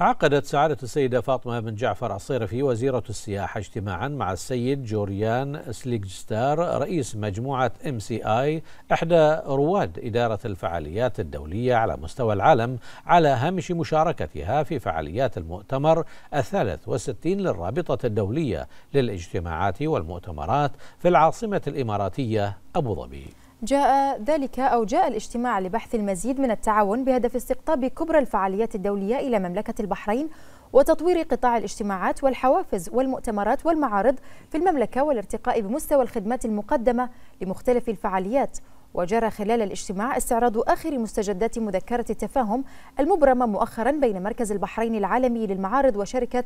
عقدت سعادة السيدة فاطمة بن جعفر عصيرفي وزيرة السياحة اجتماعا مع السيد جوريان سليجستار رئيس مجموعة ام سي اي احدى رواد إدارة الفعاليات الدولية على مستوى العالم على هامش مشاركتها في فعاليات المؤتمر الثالث والستين للرابطة الدولية للاجتماعات والمؤتمرات في العاصمة الإماراتية أبو ظبي جاء ذلك أو جاء الاجتماع لبحث المزيد من التعاون بهدف استقطاب كبرى الفعاليات الدولية إلى مملكة البحرين وتطوير قطاع الاجتماعات والحوافز والمؤتمرات والمعارض في المملكة والارتقاء بمستوى الخدمات المقدمة لمختلف الفعاليات وجرى خلال الاجتماع استعراض آخر مستجدات مذكرة التفاهم المبرمة مؤخرا بين مركز البحرين العالمي للمعارض وشركة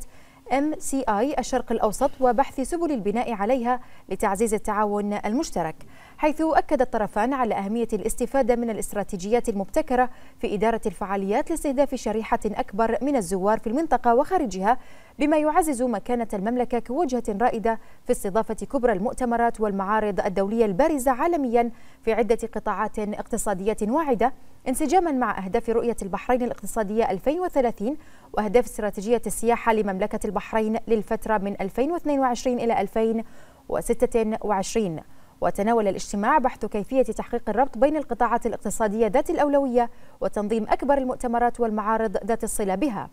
MCI الشرق الأوسط وبحث سبل البناء عليها لتعزيز التعاون المشترك حيث أكد الطرفان على أهمية الاستفادة من الاستراتيجيات المبتكرة في إدارة الفعاليات لاستهداف شريحة أكبر من الزوار في المنطقة وخارجها بما يعزز مكانة المملكة كوجهة رائدة في استضافة كبرى المؤتمرات والمعارض الدولية البارزة عالميا في عدة قطاعات اقتصادية واعدة انسجاما مع أهداف رؤية البحرين الاقتصادية 2030 وأهداف استراتيجية السياحة لمملكة البحرين للفترة من 2022 إلى 2026 وتناول الاجتماع بحث كيفية تحقيق الربط بين القطاعات الاقتصادية ذات الأولوية وتنظيم أكبر المؤتمرات والمعارض ذات الصلة بها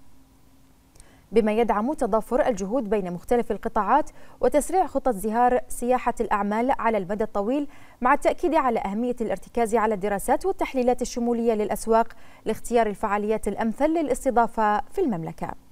بما يدعم تضافر الجهود بين مختلف القطاعات وتسريع خطط زهار سياحة الأعمال على المدى الطويل مع التأكيد على أهمية الارتكاز على الدراسات والتحليلات الشمولية للأسواق لاختيار الفعاليات الأمثل للاستضافة في المملكة